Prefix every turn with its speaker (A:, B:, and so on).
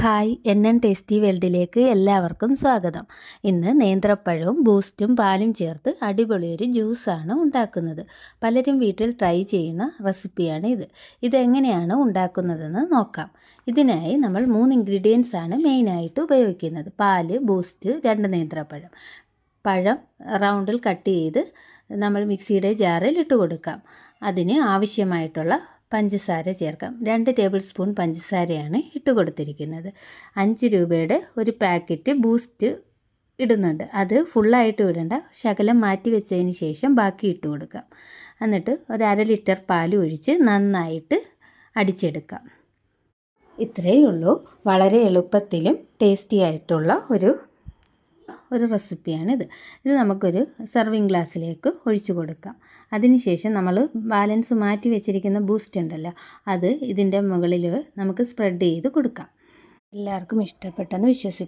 A: hi N N tasty വേൾഡിലേക്ക് എല്ലാവർക്കും സ്വാഗതം ഇന്ന് നേന്ത്രപ്പഴവും ബൂസ്റ്റും പാലും ചേർത്ത് അടിപൊളിയൊരു ജ്യൂസാണ് ഉണ്ടാക്കുന്നത് പലരും വീട്ടിൽ ട്രൈ ചെയ്യുന്ന റെസിപ്പിയാണ് ഇത് ഇതെങ്ങനെയാണ് ഉണ്ടാക്കുന്നതെന്ന് നോക്കാം ഇതിനായി നമ്മൾ മൂന്ന് ഇൻഗ്രീഡിയൻസ് ആണ് മെയിനായിട്ട് ഉപയോഗിക്കുന്നത് പാല് ബൂസ്റ്റ് രണ്ട് നേന്ത്രപ്പഴം പഴം റൗണ്ടിൽ കട്ട് ചെയ്ത് നമ്മൾ മിക്സിയുടെ ജാറിൽ ഇട്ട് കൊടുക്കാം അതിന് ആവശ്യമായിട്ടുള്ള പഞ്ചസാര ചേർക്കാം രണ്ട് ടേബിൾ സ്പൂൺ പഞ്ചസാരയാണ് ഇട്ട് കൊടുത്തിരിക്കുന്നത് അഞ്ച് രൂപയുടെ ഒരു പാക്കറ്റ് ബൂസ്റ്റ് ഇടുന്നുണ്ട് അത് ഫുള്ളായിട്ട് ഇടണ്ട ശകലം മാറ്റി വെച്ചതിന് ശേഷം ബാക്കി ഇട്ട് കൊടുക്കാം എന്നിട്ട് ഒരു അര ലിറ്റർ പാൽ ഒഴിച്ച് നന്നായിട്ട് അടിച്ചെടുക്കാം ഇത്രയേ ഉള്ളൂ വളരെ എളുപ്പത്തിലും ടേസ്റ്റി ആയിട്ടുള്ള ഒരു ഒരു റെസിപ്പിയാണിത് ഇത് നമുക്കൊരു സെർവിങ് ഗ്ലാസ്സിലേക്ക് ഒഴിച്ചു കൊടുക്കാം അതിനുശേഷം നമ്മൾ ബാലൻസ് മാറ്റി വെച്ചിരിക്കുന്ന ബൂസ്റ്റ് ഉണ്ടല്ലോ അത് ഇതിൻ്റെ മുകളിൽ നമുക്ക് സ്പ്രെഡ് ചെയ്ത് കൊടുക്കാം എല്ലാവർക്കും ഇഷ്ടപ്പെട്ടെന്ന് വിശ്വസിക്കുന്നു